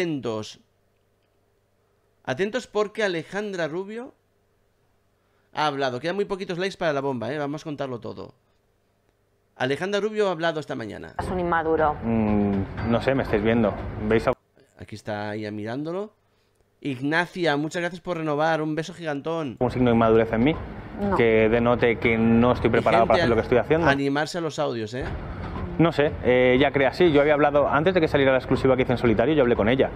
atentos. Atentos porque Alejandra Rubio ha hablado. Quedan muy poquitos likes para la bomba, ¿eh? Vamos a contarlo todo. Alejandra Rubio ha hablado esta mañana. Es un inmaduro. Mm, no sé, me estáis viendo. Aquí está ella mirándolo. Ignacia, muchas gracias por renovar. Un beso gigantón. Un signo de inmadurez en mí. Que denote que no estoy preparado para hacer lo que estoy haciendo. Animarse a los audios, ¿eh? No sé, ya eh, crea, cree así. Yo había hablado, antes de que saliera la exclusiva que hice en solitario, yo hablé con ella.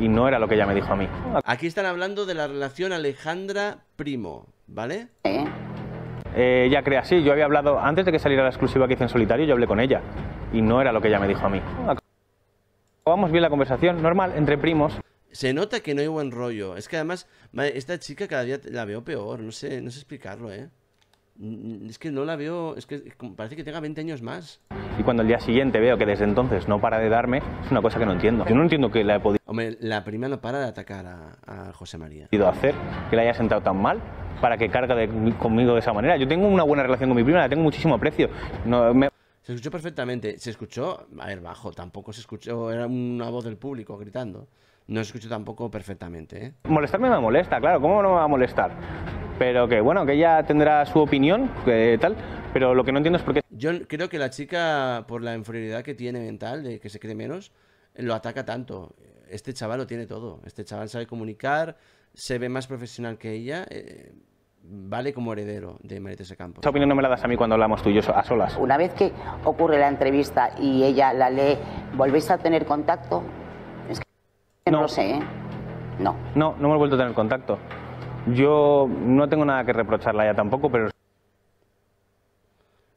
Y no era lo que ella me dijo a mí. Aquí están hablando de la relación Alejandra-Primo, ¿vale? ¿Eh? crea, ella así. Yo había hablado, antes de que saliera la exclusiva que hice en solitario, yo hablé con ella. Y no era lo que ella me dijo a mí. ¿Vamos bien la conversación, normal, entre primos. Se nota que no hay buen rollo. Es que además, esta chica cada día la veo peor. No sé, no sé explicarlo, ¿eh? es que no la veo, es que parece que tenga 20 años más. Y cuando el día siguiente veo que desde entonces no para de darme, es una cosa que no entiendo. Yo no entiendo que la he podido... Hombre, la prima no para de atacar a, José María. hacer que la haya sentado tan mal para que carga conmigo de esa manera. Yo tengo una buena relación con mi prima, la tengo muchísimo aprecio. No, Se escuchó perfectamente, se escuchó, a ver, bajo, tampoco se escuchó, era una voz del público gritando. No se escuchó tampoco perfectamente. ¿eh? Molestarme me molesta, claro, ¿cómo no me va a molestar? pero que bueno, que ella tendrá su opinión, que tal, pero lo que no entiendo es por qué... Yo creo que la chica, por la inferioridad que tiene mental, de que se cree menos, lo ataca tanto. Este chaval lo tiene todo, este chaval sabe comunicar, se ve más profesional que ella... Eh, vale como heredero de María ese Campos. Esa opinión no me la das a mí cuando hablamos tú y yo a solas. Una vez que ocurre la entrevista y ella la lee, ¿volvéis a tener contacto? que no, lo sé, ¿eh? No. No, no he vuelto a tener contacto. Yo no tengo nada que reprocharla ya tampoco, pero... O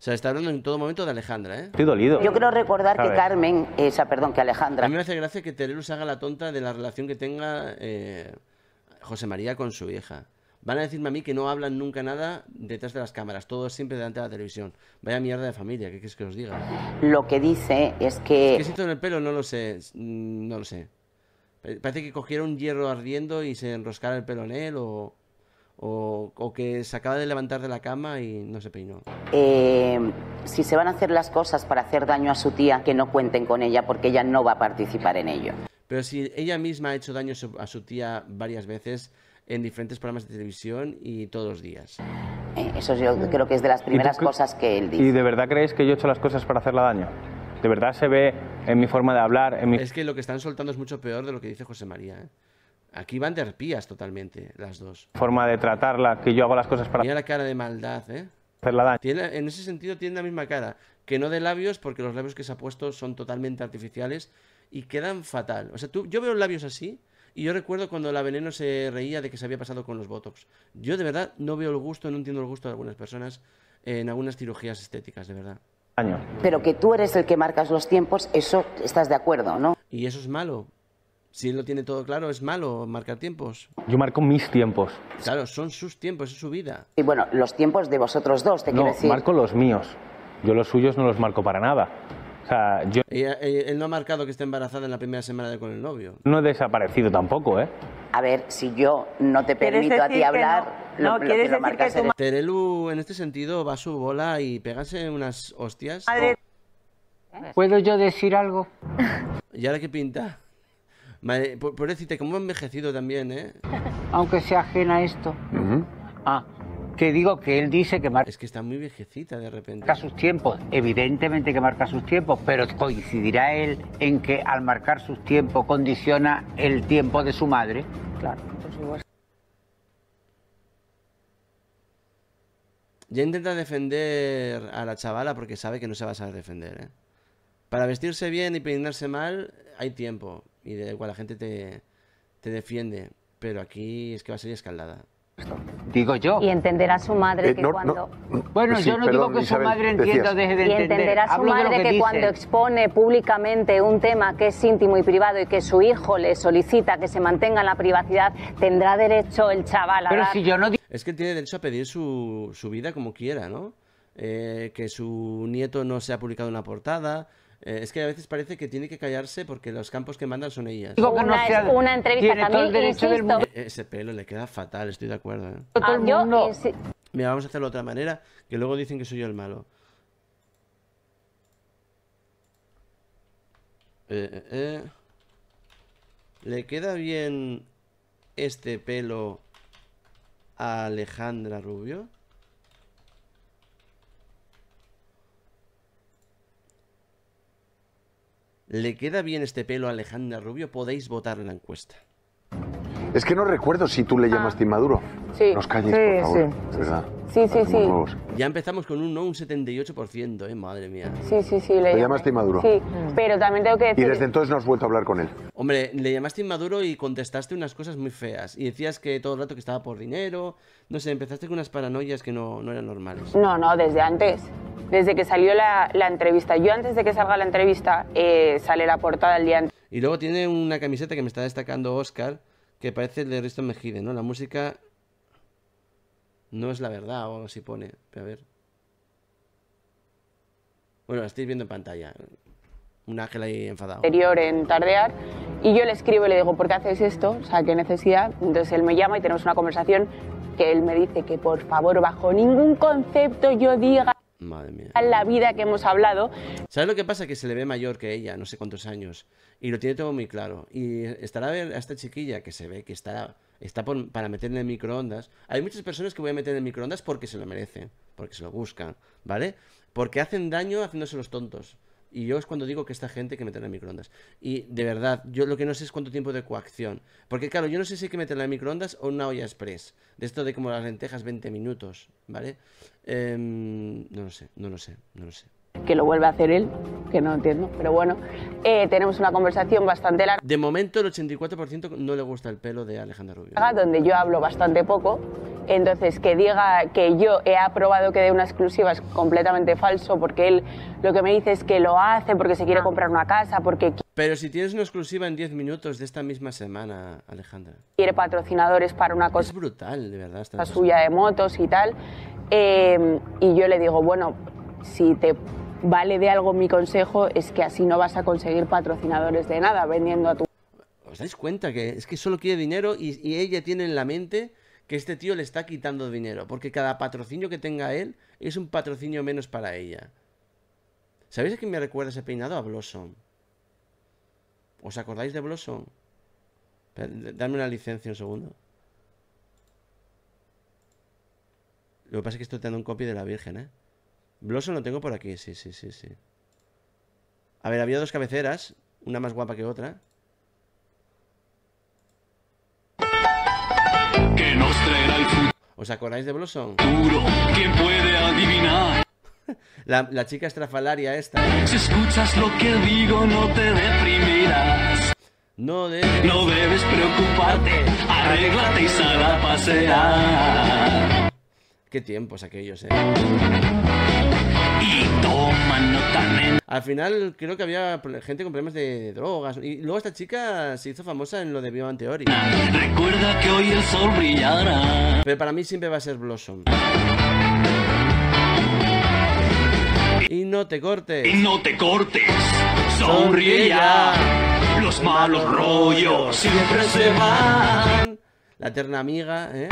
sea, está hablando en todo momento de Alejandra, ¿eh? Estoy dolido. Yo quiero recordar que Carmen, esa, perdón, que Alejandra... A mí me hace gracia que Terelu haga la tonta de la relación que tenga eh, José María con su hija. Van a decirme a mí que no hablan nunca nada detrás de las cámaras, todo siempre delante de la televisión. Vaya mierda de familia, ¿qué quieres que os diga? Lo que dice es que... Es que siento en el pelo, no lo sé, no lo sé. Parece que cogiera un hierro ardiendo y se enroscara el pelo en él o... O, que se acaba de levantar de la cama y no se peinó. Eh, si se van a hacer las cosas para hacer daño a su tía, que no cuenten con ella porque ella no va a participar en ello. Pero si ella misma ha hecho daño a su tía varias veces en diferentes programas de televisión y todos los días. Eh, eso yo creo que es de las primeras cosas que él dice. ¿Y de verdad creéis que yo he hecho las cosas para hacerla daño? ¿De verdad se ve en mi forma de hablar? Es que lo que están soltando es mucho peor de lo que dice José María. ¿eh? Aquí van de arpías totalmente, las dos. Forma de tratarla, que yo hago las cosas para... Mira la cara de maldad, ¿eh? Tiene, en ese sentido tiene la misma cara. Que no de labios, porque los labios que se ha puesto son totalmente artificiales y quedan fatal. O sea, tú, yo veo labios así y yo recuerdo cuando la veneno se reía de que se había pasado con los Botox. Yo de verdad no veo el gusto, no entiendo el gusto de algunas personas en algunas cirugías estéticas, de verdad. Año. Pero que tú eres el que marcas los tiempos, eso estás de acuerdo, ¿no? Y eso es malo, si él lo tiene todo claro, es malo marcar tiempos. Yo marco mis tiempos. Claro, son sus tiempos, es su vida. Y bueno, los tiempos de vosotros dos, te no, quiero decir. marco los míos. Yo los suyos no los marco para nada. O sea, yo... Eh, él no ha marcado que esté embarazada en la primera semana de con el novio. No he desaparecido tampoco, ¿eh? A ver, si yo no te permito a ti hablar... No, quieres que decir que tú... En... Terelu, en este sentido, va a su bola y pégase unas hostias. Madre, ¿Puedo yo decir algo? ¿Y ahora qué pinta? por decirte cómo ha envejecido también, ¿eh? Aunque sea ajena a esto. Ah, que digo que él dice que marca... Es que está muy viejecita de repente. Marca sus tiempos, evidentemente que marca sus tiempos, pero coincidirá él en que al marcar sus tiempos condiciona el tiempo de su madre. Claro, Ya intenta defender a la chavala porque sabe que no se va a saber defender, ¿eh? Para vestirse bien y peinarse mal hay tiempo. Y de igual, la gente te, te defiende. Pero aquí es que va a ser escaldada. Digo yo. Y entenderá su madre que cuando. digo que su madre entienda desde entenderá su madre que, cuando expone públicamente un tema que es íntimo y privado y que su hijo le solicita que se mantenga la privacidad, tendrá derecho el chaval a. Es que tiene derecho a pedir su, vida como quiera, ¿no? Eh, que su nieto no sea publicado en la portada, eh, es que a veces parece que tiene que callarse porque los campos que mandan son ellas. una, entrevista también, eh, ese pelo le queda fatal, estoy de acuerdo. ¿eh? Ah, yo Mira, vamos a hacerlo de otra manera, que luego dicen que soy yo el malo. ¿Le queda bien este pelo a Alejandra Rubio? ¿Le queda bien este pelo a Alejandra Rubio? Podéis votar en la encuesta. Es que no recuerdo si tú le ah. llamaste inmaduro. Sí. Nos calles, por favor. Sí, sí, sí. Ya empezamos con un no, un 78%, ¿eh? Madre mía. Sí, sí, sí. Le, llamaste inmaduro. Sí, pero también tengo que decir... Y desde entonces no has vuelto a hablar con él. Hombre, le llamaste inmaduro y contestaste unas cosas muy feas. Y decías que todo el rato que estaba por dinero... No sé, empezaste con unas paranoias que no, eran normales. No, no, desde antes. Desde que salió la, entrevista. Yo antes de que salga la entrevista, eh, sale la portada el día Y luego tiene una camiseta que me está destacando Oscar, que parece el de Risto Mejide, ¿no? La música no es la verdad, o así pone. A ver. Bueno, la estáis viendo en pantalla. Un ángel ahí enfadado. Interior en tardear. Y yo le escribo y le digo, ¿por qué haces esto? O sea, ¿qué necesidad? Entonces él me llama y tenemos una conversación que él me dice que por favor, bajo ningún concepto yo diga Madre mía. La vida que hemos hablado. ¿Sabes lo que pasa? Que se le ve mayor que ella, no sé cuántos años. Y lo tiene todo muy claro. Y estará a esta chiquilla que se ve que está, está para meterle en microondas. Hay muchas personas que voy a meter en microondas porque se lo merecen, porque se lo buscan, ¿vale? Porque hacen daño haciéndose los tontos. Y yo es cuando digo que esta gente que meterla en microondas. Y de verdad, yo lo que no sé es cuánto tiempo de coacción. Porque claro, yo no sé si hay que meterla en microondas o una olla express. De esto de como las lentejas 20 minutos, ¿vale? Em, no lo sé, no lo sé, no lo sé que lo vuelve a hacer él, que no entiendo, pero bueno, eh, tenemos una conversación bastante larga. De momento el 84% no le gusta el pelo de Alejandra Rubio. Ah, donde yo hablo bastante poco, entonces que diga que yo he aprobado que dé una exclusiva es completamente falso, porque él lo que me dice es que lo hace porque se quiere ah. comprar una casa, porque... Pero si tienes una exclusiva en 10 minutos de esta misma semana, Alejandra. Quiere patrocinadores para una cosa... Es brutal, de verdad. Esta suya de motos y tal. Eh, y yo le digo, bueno, si te vale de algo mi consejo es que así no vas a conseguir patrocinadores de nada vendiendo a tu... ¿Os dais cuenta que es que solo quiere dinero y, ella tiene en la mente que este tío le está quitando dinero? Porque cada patrocinio que tenga él es un patrocinio menos para ella. ¿Sabéis a quién me recuerda ese peinado? A Blossom. ¿Os acordáis de Blossom? Dame una licencia un segundo. Lo que pasa es que estoy teniendo un copy de la Virgen, ¿eh? Blossom lo tengo por aquí, sí, sí, sí, sí. A ver, había dos cabeceras, una más guapa que otra. ¿Os acordáis de Blossom? puede adivinar? la, chica estrafalaria esta. Si escuchas lo que digo, no te deprimirás. No debes, no debes preocuparte, arréglate y sal a pasear. Qué tiempos aquellos, eh. Y toman Al final creo que había gente con problemas de drogas. Y luego esta chica se hizo famosa en lo de Bio Anteori. Recuerda que hoy el sol Pero para mí siempre va a ser Blossom. Y no te cortes. Y no te cortes. Sonríe ya. Los malos rollos siempre se van. La eterna amiga, ¿eh?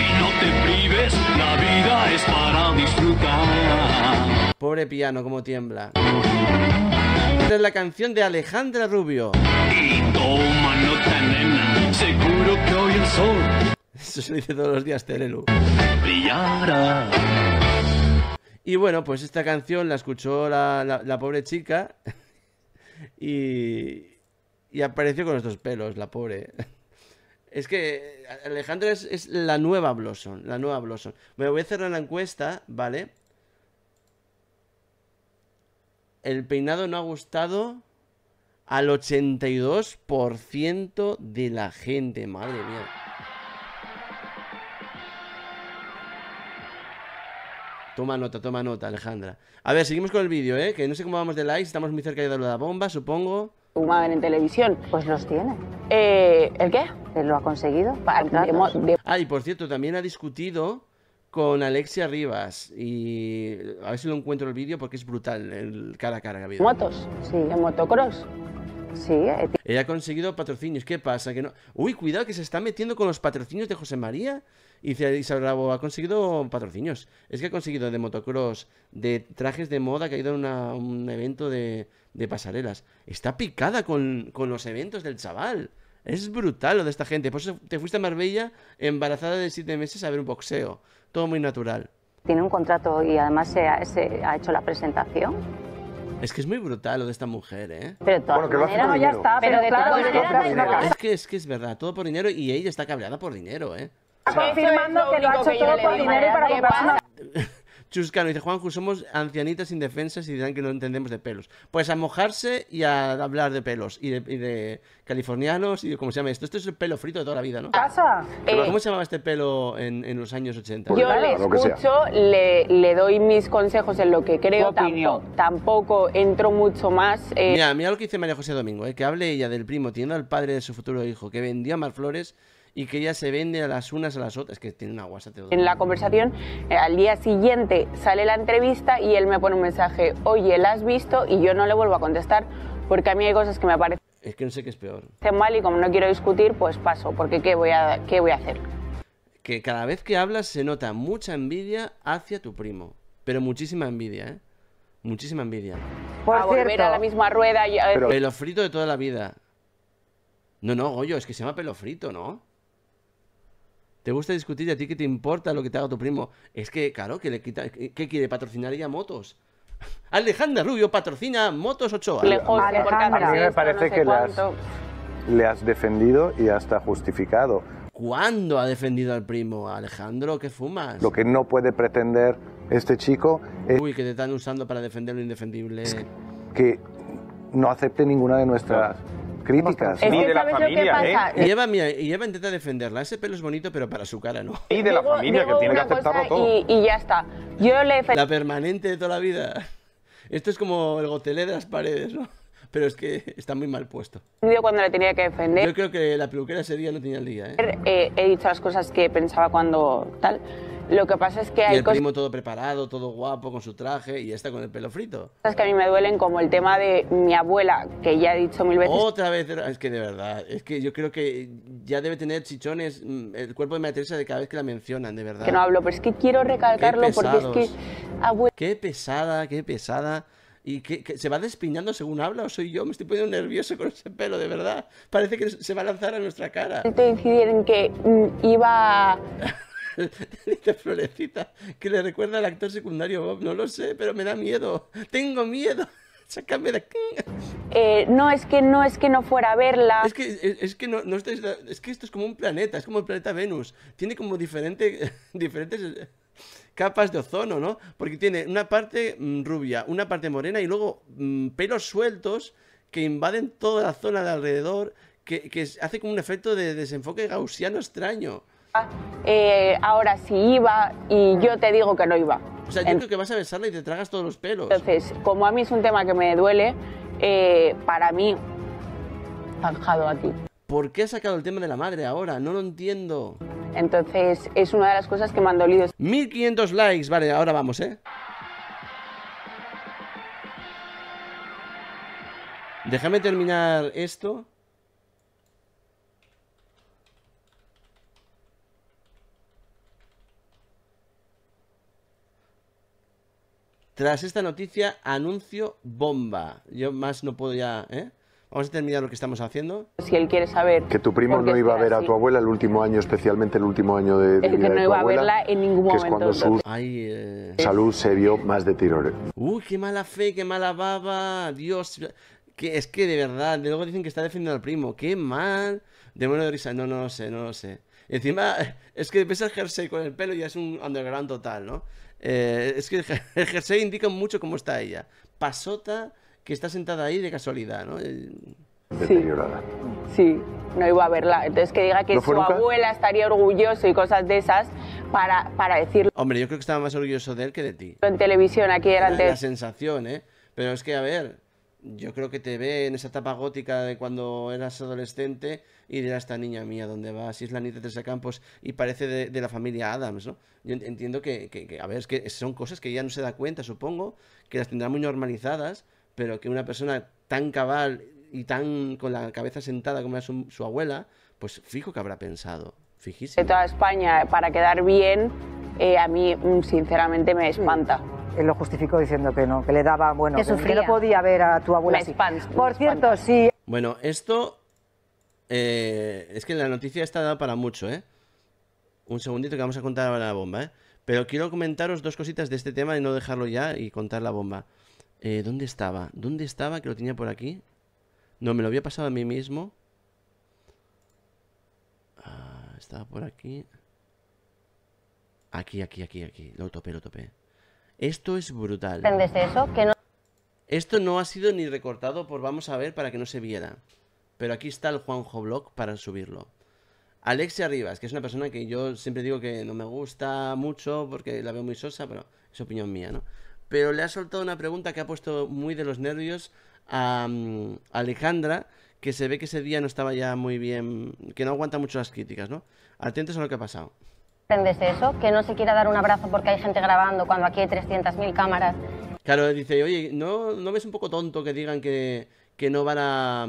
no te prives, la vida es para disfrutar. Pobre piano, como tiembla. Esta es la canción de Alejandra Rubio. Y toma nota, nena, seguro que hoy el sol. Eso se dice todos los días, Terelu. Y bueno, pues esta canción la escuchó la, pobre chica y, y apareció con estos pelos, la pobre. Es que Alejandra es, la nueva Blossom, la nueva Blossom. Me voy a cerrar la encuesta, ¿vale? El peinado no ha gustado al 82% de la gente, madre mía. Toma nota, toma nota, Alejandra. A ver, seguimos con el vídeo, ¿eh? Que no sé cómo vamos de likes, estamos muy cerca de la bomba, supongo tu en televisión. Pues los tiene. Eh, ¿El qué? Lo ha conseguido. Ah, y por cierto, también ha discutido con Alexia Rivas y a ver si lo encuentro el vídeo porque es brutal el cara a cara que ha habido. Motos, sí, en motocross. Sí, Ella eh, ha conseguido patrocinios. ¿Qué pasa? Que no... Uy, cuidado que se está metiendo con los patrocinios de José María. Y se Bravo, ha conseguido patrocinios. Es que ha conseguido de motocross, de trajes de moda, que ha ido a un evento de, pasarelas. Está picada con, los eventos del chaval. Es brutal lo de esta gente. Por eso te fuiste a Marbella embarazada de siete meses a ver un boxeo. Todo muy natural. Tiene un contrato y además se ha hecho la presentación es que es muy brutal lo de esta mujer, ¿eh? Pero todo bueno, que lo no, ya está. Pero, claro, Es que, es que es verdad, todo por dinero y ella está cabreada por dinero, ¿eh? Confirmando que lo ha hecho todo por dinero y para comprarse una... Chuscano dice, Juanjo, somos ancianitas indefensas y dirán que no entendemos de pelos. Pues a mojarse y a hablar de pelos y de, californianos y de, cómo se llama esto. Esto es el pelo frito de toda la vida, ¿no? Eh, ¿Cómo se llamaba este pelo en, los años 80? Yo pues le escucho, le, doy mis consejos en lo que creo. Tampoco, tampoco entro mucho más. Eh. Mira, mira lo que dice María José Domingo, eh, que hable ella del primo, teniendo al padre de su futuro hijo, que vendió a Marflores Flores y que ya se vende a las unas a las otras. que tiene una guasa. En la conversación, eh, al día siguiente sale la entrevista y él me pone un mensaje, oye, ¿la has visto? Y yo no le vuelvo a contestar porque a mí hay cosas que me parecen... Es que no sé qué es peor. Mal y como no quiero discutir, pues paso, porque ¿qué voy a, qué voy a hacer? Que cada vez que hablas se nota mucha envidia hacia tu primo, pero muchísima envidia, ¿eh? Muchísima envidia. Por a volver a la misma rueda. Y... Pero... Pelo frito de toda la vida. No, no, Goyo, es que se llama pelo frito, ¿no? ¿Te gusta discutir a ti qué te importa lo que te haga tu primo? Es que, claro, que le quita, ¿qué quiere patrocinar motos? Alejandra Rubio patrocina Motos 8 A mí me parece que le has, defendido y hasta justificado. ¿Cuándo ha defendido al primo? Alejandro, ¿qué fumas? Lo que no puede pretender este chico es... Uy, que te están usando para defender lo indefendible. que, no acepte ninguna de nuestras críticas. y de la familia, ¿eh? Y Eva, intenta defenderla. Ese pelo es bonito, pero para su cara no. Y de la familia, que tiene que aceptarlo todo. Y, ya está. Yo le... La permanente de toda la vida. Esto es como el gotelé de las paredes, ¿no? Pero es que está muy mal puesto. Yo cuando le tenía que defender... Yo creo que la peluquera ese día no tenía el día, ¿eh? eh he dicho las cosas que pensaba cuando tal... Lo que pasa es que hay el primo todo preparado, todo guapo, con su traje y está con el pelo frito. Es que a mí me duelen, como el tema de mi abuela, que ya he dicho mil veces. Otra vez, es que de verdad, es que yo creo que ya debe tener chichones mm, el cuerpo de María de cada vez que la mencionan, de verdad. Que no hablo, pero es que quiero recalcarlo porque es que abuela... Qué pesada, qué pesada. ¿Y que, se va despiñando según habla o soy yo? Me estoy poniendo nervioso con ese pelo, de verdad. Parece que se va a lanzar a nuestra cara. Te en que mm, iba... Florecita, que le recuerda al actor secundario Bob. No lo sé, pero me da miedo. Tengo miedo. Sácame de aquí. Eh, no, es que no es que no fuera a verla. Es que, no, es que esto es como un planeta, es como el planeta Venus. Tiene como diferentes eh, capas de ozono, ¿no? Porque tiene una parte mm, rubia, una parte morena y luego mm, pelos sueltos que invaden toda la zona de alrededor, que, que hace como un efecto de desenfoque gaussiano extraño. Eh, ahora sí iba y yo te digo que no iba. O sea, yo creo que vas a besarla y te tragas todos los pelos. Entonces, como a mí es un tema que me duele, eh, para mí, zanjado aquí. ¿Por qué has sacado el tema de la madre ahora? No lo entiendo. Entonces, es una de las cosas que me han dolido. 1500 likes, vale, ahora vamos, ¿eh? Déjame terminar esto. Tras esta noticia, anuncio bomba. Yo más no puedo ya, ¿eh? Vamos a terminar lo que estamos haciendo. Si él quiere saber... Que tu primo no iba a ver a tu abuela el último año, especialmente el último año de, de es que no iba a verla en ningún momento. Que es cuando su eh. salud se vio más deteriorada. Uy, qué mala fe, qué mala baba. Dios, que es que de verdad, de luego dicen que está defendiendo al primo. Qué mal. De bueno de risa, no, no lo sé, no lo sé. Encima, es que ves a jersey con el pelo y ya es un underground total, ¿no? Eh, es que el jersey indica mucho cómo está ella. Pasota que está sentada ahí de casualidad, ¿no? Sí. sí, no iba a verla. Entonces que diga que su abuela estaría orgulloso y cosas de esas para, para decirlo. Hombre, yo creo que estaba más orgulloso de él que de ti. En televisión, aquí era la sensación, ¿eh? Pero es que, a ver, yo creo que te ve en esa etapa gótica de cuando eras adolescente y dirás, esta niña mía, ¿dónde vas? Si es la nieta de Teresa Campos y parece de, la familia Adams, ¿no? Yo entiendo que, a ver, que son cosas que ya no se da cuenta, supongo, que las tendrá muy normalizadas, pero que una persona tan cabal y tan con la cabeza sentada como era su, abuela, pues fijo que habrá pensado, fijísimo. De toda España, para quedar bien, eh, a mí mm, sinceramente me espanta lo justificó diciendo que no, que le daba, bueno, que, que no podía ver a tu abuela. Por cierto, sí. Bueno, esto eh, es que la noticia está dada para mucho, ¿eh? Un segundito que vamos a contar ahora la bomba, ¿eh? Pero quiero comentaros dos cositas de este tema y no dejarlo ya y contar la bomba. Eh, ¿Dónde estaba? ¿Dónde estaba? Que lo tenía por aquí. No, me lo había pasado a mí mismo. Ah, estaba por aquí. Aquí, aquí, aquí, aquí. Lo topé, lo topé. Esto es brutal. Que Esto no ha sido ni recortado por vamos a ver para que no se viera. Pero aquí está el Juanjo Blog para subirlo. Alexia Rivas, que es una persona que yo siempre digo que no me gusta mucho porque la veo muy sosa, pero es opinión mía, ¿no? Pero le ha soltado una pregunta que ha puesto muy de los nervios a mm, Alejandra, que se ve que ese día no estaba ya muy bien, que no aguanta mucho las críticas, ¿no? Atentos a lo que ha pasado aprendes eso? Que no se quiera dar un abrazo porque hay gente grabando cuando aquí hay 300.000 cámaras. Claro, dice, oye, ¿no, ves un poco tonto que digan que, no van a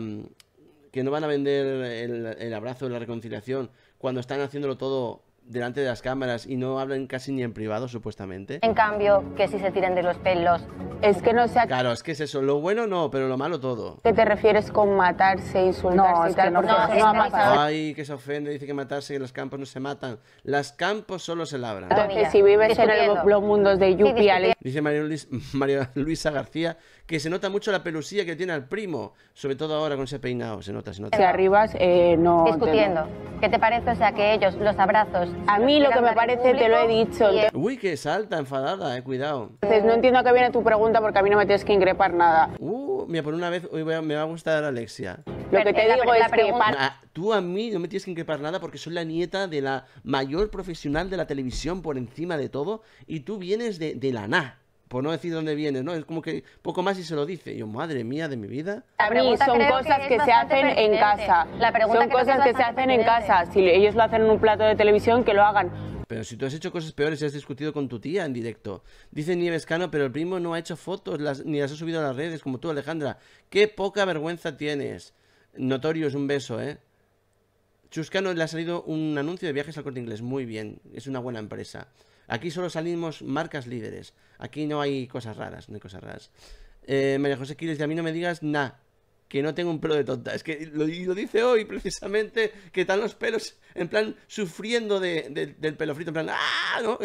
que no van a vender el, abrazo la reconciliación cuando están haciéndolo todo delante de las cámaras y no hablan casi ni en privado, supuestamente. En cambio, que si se tiran de los pelos. Es que no sea... Claro, es que es eso. Lo bueno no, pero lo malo todo. ¿Qué te refieres con matarse, insultarse no, y tal? No, no, no ha Ay, que se ofende, dice que matarse en los campos no se matan. Las campos solo se labran. Entonces, si vives en los mundos de Yupiales... Dice María Luisa García que se nota mucho la pelusía que tiene al primo, sobre todo ahora con ese peinado, se nota, se nota. Si arribas, eh, no... Discutiendo. ¿Qué te parece? O sea, que ellos, los abrazos... A mí lo que me parece, te lo he dicho. Uy, que salta, enfadada, eh, cuidado. Entonces no entiendo a qué viene tu pregunta porque a mí no me tienes que increpar nada. Uh, mira, por una vez hoy me va a gustar Alexia. Lo que te digo es que... Ah, tú a mí no me tienes que increpar nada porque soy la nieta de la mayor profesional de la televisión por encima de todo y tú vienes de, de la na por no decir dónde viene, ¿no? Es como que poco más y se lo dice. yo, madre mía de mi vida. A mí son cosas que, se hacen en casa. La son cosas que, se hacen en casa. Si ellos lo hacen en un plato de televisión, que lo hagan. Pero si tú has hecho cosas peores y has discutido con tu tía en directo. Dice Nieves Cano, pero el primo no ha hecho fotos ni las ha subido a las redes como tú, Alejandra. Qué poca vergüenza tienes. Notorio es un beso, ¿eh? Chuscano le ha salido un anuncio de viajes al corte inglés. Muy bien, es una buena empresa. Aquí solo salimos marcas líderes. Aquí no hay cosas raras, no hay cosas raras. Eh, María José Quiles, de a mí no me digas nada. Que no tengo un pelo de tonta. Es que lo, dice hoy precisamente que están los pelos en plan sufriendo del pelo frito. En plan, ¡ah! ¿no?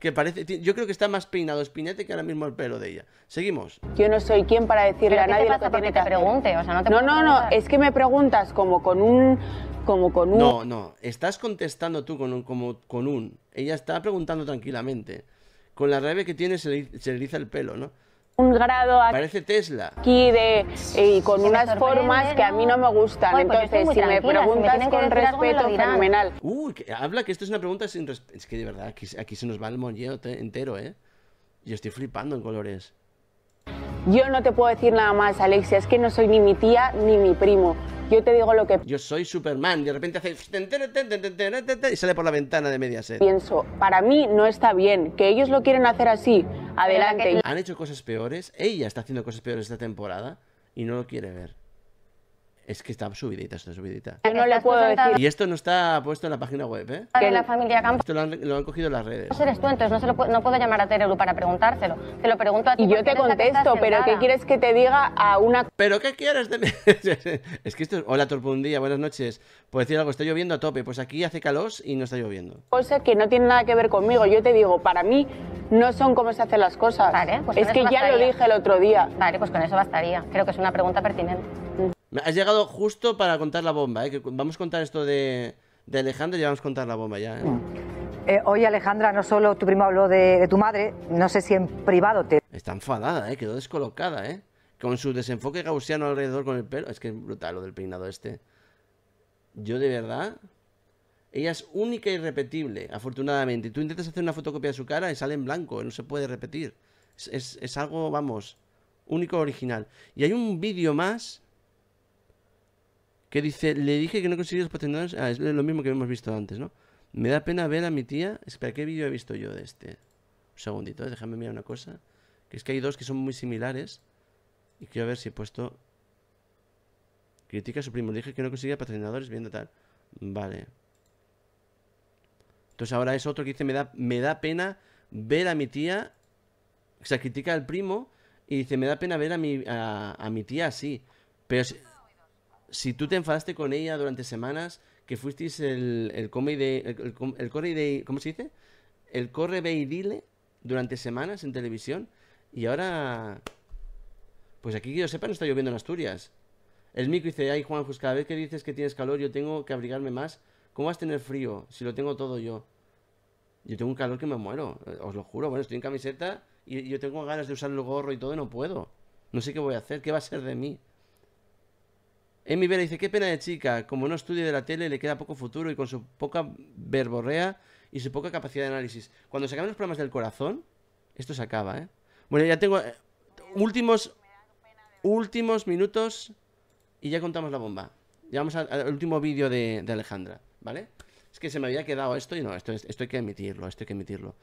que parece. Yo creo que está más peinado Espinete que ahora mismo el pelo de ella. Seguimos. Yo no soy quien para decirle a nadie que tiene que te pregunte. no, no, no, es que me preguntas como con un. Como con un... No, no, estás contestando tú con un, como con un. Ella está preguntando tranquilamente. Con la rabia que tiene se le, se el pelo, ¿no? grado aquí Parece Tesla. de, eh, y con unas formas que a mí no me gustan. Pues Entonces, si me preguntas con respeto, fenomenal. Uy, habla que esto es una pregunta sin respeto. Es que de verdad, aquí, se nos va el moñeo entero, ¿eh? Yo estoy flipando en colores. Yo no te puedo decir nada más, Alexia, es que no soy ni mi tía ni mi primo. Yo te digo lo que... Yo soy Superman, y de repente hace... Y sale por la ventana de Mediaset. Pienso, para mí no está bien, que ellos lo quieren hacer así, adelante. Han hecho cosas peores, ella está haciendo cosas peores esta temporada y no lo quiere ver. Es que está subidita, está subidita. No puedo decir. Y esto no está puesto en la página web, ¿eh? Que la familia Campos. Esto lo han, cogido las redes. No eres tú, entonces no, puedo llamar a Terelu para preguntárselo. Te lo pregunto a ti. Y yo te contesto, pero ¿qué quieres que te diga a una. ¿Pero qué quieres de mí? es que esto Hola, Torpundía, buenas noches. Puedo decir algo, está lloviendo a tope. Pues aquí hace calor y no está lloviendo. Cosa que no tiene nada que ver conmigo. Yo te digo, para mí no son cómo se hacen las cosas. Vale, pues es que ya lo dije el otro día. Vale, pues con eso bastaría. Creo que es una pregunta pertinente. Has llegado justo para contar la bomba, ¿eh? vamos a contar esto de, Alejandra y vamos a contar la bomba ya. ¿eh? hoy eh, Alejandra, no solo tu primo habló de, tu madre, no sé si en privado te... Está enfadada, ¿eh? Quedó descolocada, ¿eh? Con su desenfoque gaussiano alrededor con el pelo. Es que es brutal lo del peinado este. Yo de verdad... Ella es única y e irrepetible, afortunadamente. Tú intentas hacer una fotocopia de su cara y sale en blanco, no se puede repetir. es algo, vamos, único original. Y hay un vídeo más que dice, le dije que no conseguía los patrocinadores. Ah, es lo mismo que hemos visto antes, ¿no? Me da pena ver a mi tía. Espera, ¿qué vídeo he visto yo de este? Un segundito, eh, déjame mirar una cosa. Que es que hay dos que son muy similares. Y quiero ver si he puesto... Critica a su primo. Le dije que no conseguía patrocinadores viendo tal. Vale. Entonces ahora es otro que dice, me da, me da pena ver a mi tía. O sea, critica al primo y dice, me da pena ver a mi, a, a mi tía así. Pero... Si, si tú te enfadaste con ella durante semanas, que fuisteis el, el, de, el, corre de, ¿cómo se dice? El corre y dile durante semanas en televisión y ahora, pues aquí que yo sepa no está lloviendo en Asturias. El mico dice, ay Juan, pues cada vez que dices que tienes calor yo tengo que abrigarme más. ¿Cómo vas a tener frío si lo tengo todo yo? Yo tengo un calor que me muero, eh, os lo juro. Bueno, estoy en camiseta y yo tengo ganas de usar el gorro y todo y no puedo. No sé qué voy a hacer, qué va a ser de mí. Emi Vera dice, qué pena de chica, como no estudia de la tele le queda poco futuro y con su poca verborrea y su poca capacidad de análisis. Cuando se acaben los problemas del corazón, esto se acaba, ¿eh? Bueno, ya tengo eh, últimos, últimos minutos y ya contamos la bomba. Ya vamos al, último vídeo de, Alejandra, ¿vale? Es que se me había quedado esto y no, esto, esto hay que admitirlo, esto hay que admitirlo.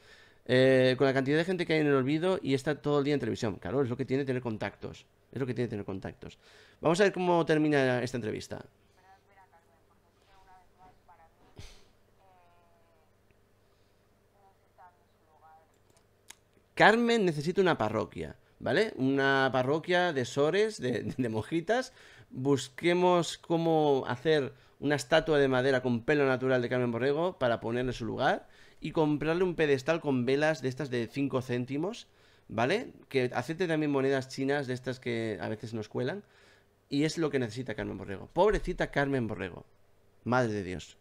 Eh, con la cantidad de gente que hay en el olvido y está todo el día en televisión. Claro, es lo que tiene tener contactos. Es lo que tiene tener contactos. Vamos a ver cómo termina esta entrevista. Carmen necesita una parroquia, ¿vale? Una parroquia de sores, de, de mojitas. Busquemos cómo hacer una estatua de madera con pelo natural de Carmen Borrego para ponerle su lugar y comprarle un pedestal con velas de estas de 5 céntimos ¿vale? Que acepte también monedas chinas de estas que a veces nos cuelan. Y es lo que necesita Carmen Borrego. Pobrecita Carmen Borrego. Madre de Dios.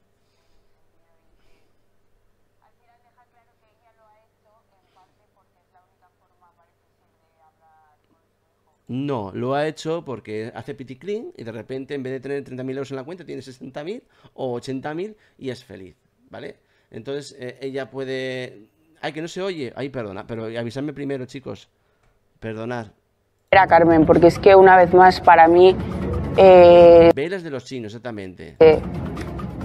No, lo ha hecho porque hace pity clean y de repente en vez de tener 30.000 euros en la cuenta tiene 60.000 o 80.000 y es feliz, ¿vale? Entonces eh, ella puede Ay, que no se oye. Ay, perdona, pero avisarme primero, chicos. Perdonad. Era Carmen, porque es que una vez más para mí. Eh... Velas de los chinos, exactamente. Eh,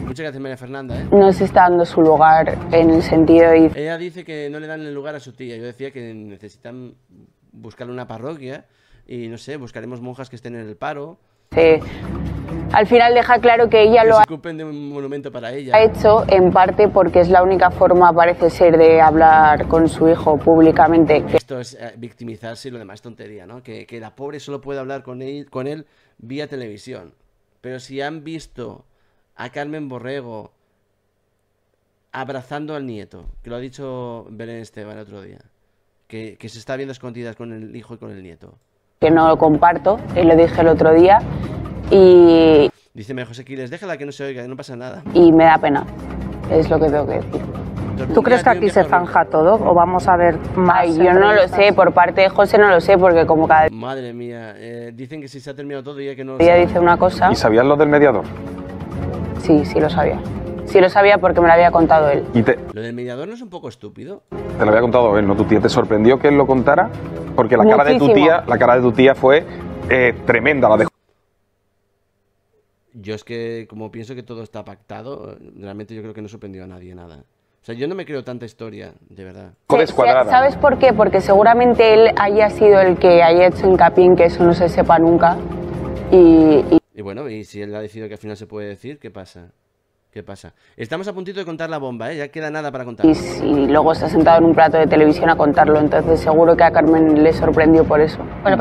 Muchas gracias, María Fernanda. ¿eh? No se está dando su lugar en el sentido de. Ella dice que no le dan el lugar a su tía. Yo decía que necesitan buscar una parroquia y no sé, buscaremos monjas que estén en el paro. Sí al final deja claro que ella lo ha... un monumento para ella. hecho en parte porque es la única forma, parece ser, de hablar con su hijo públicamente. Esto es eh, victimizarse y lo demás tontería, ¿no? Que, la pobre solo puede hablar con él, con él vía televisión. Pero si han visto a Carmen Borrego abrazando al nieto, que lo ha dicho Belén Esteban el otro día, que, que se está viendo escondidas con el hijo y con el nieto. Que no lo comparto, y lo dije el otro día, y. Dice José Quiles, déjala que no se oiga, no pasa nada. Y me da pena, es lo que tengo que decir. ¿Tú crees que aquí se zanja todo o vamos a ver más? yo no lo sé, por parte de José no lo sé, porque como cada Madre mía, eh, dicen que si se ha terminado todo ya que no... Ella dice una cosa... ¿Y sabías lo del mediador? Sí, sí lo sabía. Sí lo sabía porque me lo había contado él. ¿Y te... ¿Lo del mediador no es un poco estúpido? Te lo había contado él, ¿no? ¿Tu tía te sorprendió que él lo contara? Porque la cara de tu tía, la cara de tu tía fue eh, tremenda, la de yo es que como pienso que todo está pactado, realmente yo creo que no sorprendió a nadie nada. O sea, yo no me creo tanta historia, de verdad. ¿Sabes por qué? Porque seguramente él haya sido el que haya hecho hincapié en que eso no se sepa nunca. Y, y... bueno, y si él ha decidido que al final se puede decir, ¿qué pasa? ¿Qué pasa? Estamos a puntito de contar la bomba, ¿eh? Ya queda nada para contar. Y, luego se ha sentado en un plato de televisión a contarlo, entonces seguro que a Carmen le sorprendió por eso. Bueno,